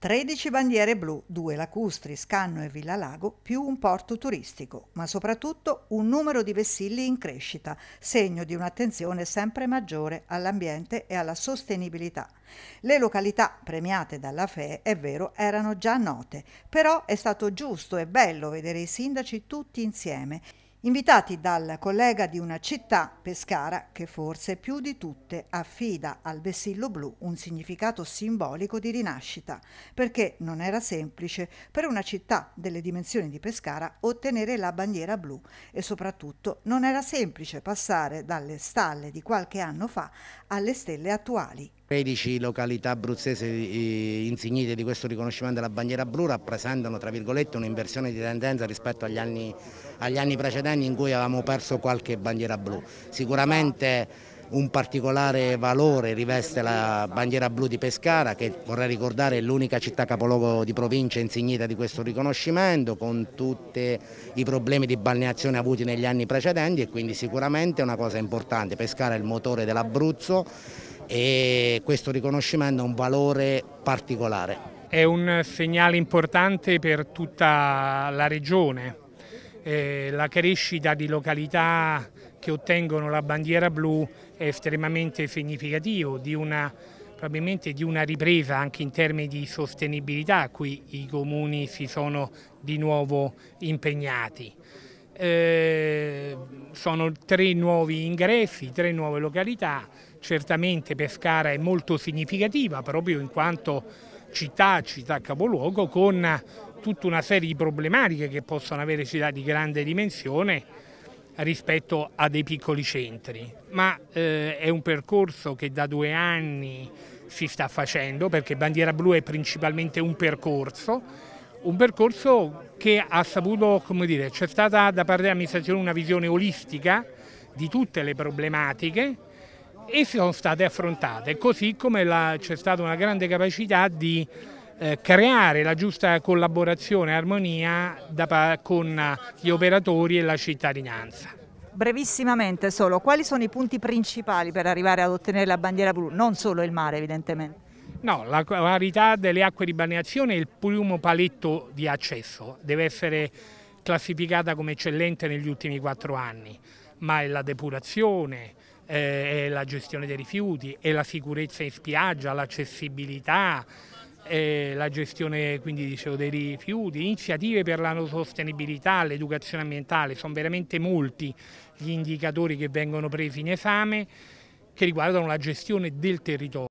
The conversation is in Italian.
13 bandiere blu, 2 lacustri, Scanno e Villa Lago, più un porto turistico, ma soprattutto un numero di vessilli in crescita, segno di un'attenzione sempre maggiore all'ambiente e alla sostenibilità. Le località premiate dalla FE, è vero, erano già note, però è stato giusto e bello vedere i sindaci tutti insieme invitati dal collega di una città, Pescara, che forse più di tutte affida al vessillo blu un significato simbolico di rinascita, perché non era semplice per una città delle dimensioni di Pescara ottenere la bandiera blu e soprattutto non era semplice passare dalle stalle di qualche anno fa alle stelle attuali 13 località abruzzese eh, insignite di questo riconoscimento della bandiera blu rappresentano un'inversione di tendenza rispetto agli anni, agli anni precedenti in cui avevamo perso qualche bandiera blu. Sicuramente un particolare valore riveste la bandiera blu di Pescara che vorrei ricordare è l'unica città capoluogo di provincia insignita di questo riconoscimento con tutti i problemi di balneazione avuti negli anni precedenti e quindi sicuramente è una cosa importante. Pescara è il motore dell'Abruzzo e questo riconoscimento ha un valore particolare. È un segnale importante per tutta la regione, eh, la crescita di località che ottengono la bandiera blu è estremamente significativo di una probabilmente di una ripresa anche in termini di sostenibilità a cui i comuni si sono di nuovo impegnati. Eh, sono tre nuovi ingressi, tre nuove località, certamente Pescara è molto significativa proprio in quanto città, città capoluogo, con tutta una serie di problematiche che possono avere città di grande dimensione rispetto a dei piccoli centri, ma eh, è un percorso che da due anni si sta facendo perché Bandiera Blu è principalmente un percorso un percorso che ha saputo, come dire, c'è stata da parte dell'amministrazione una visione olistica di tutte le problematiche e sono state affrontate, così come c'è stata una grande capacità di eh, creare la giusta collaborazione e armonia da, con gli operatori e la cittadinanza. Brevissimamente solo, quali sono i punti principali per arrivare ad ottenere la bandiera blu? Non solo il mare evidentemente. No, la qualità delle acque di balneazione è il primo paletto di accesso, deve essere classificata come eccellente negli ultimi quattro anni, ma è la depurazione, eh, è la gestione dei rifiuti, è la sicurezza in spiaggia, l'accessibilità, la gestione quindi, dicevo, dei rifiuti, iniziative per la sostenibilità, l'educazione ambientale, sono veramente molti gli indicatori che vengono presi in esame che riguardano la gestione del territorio.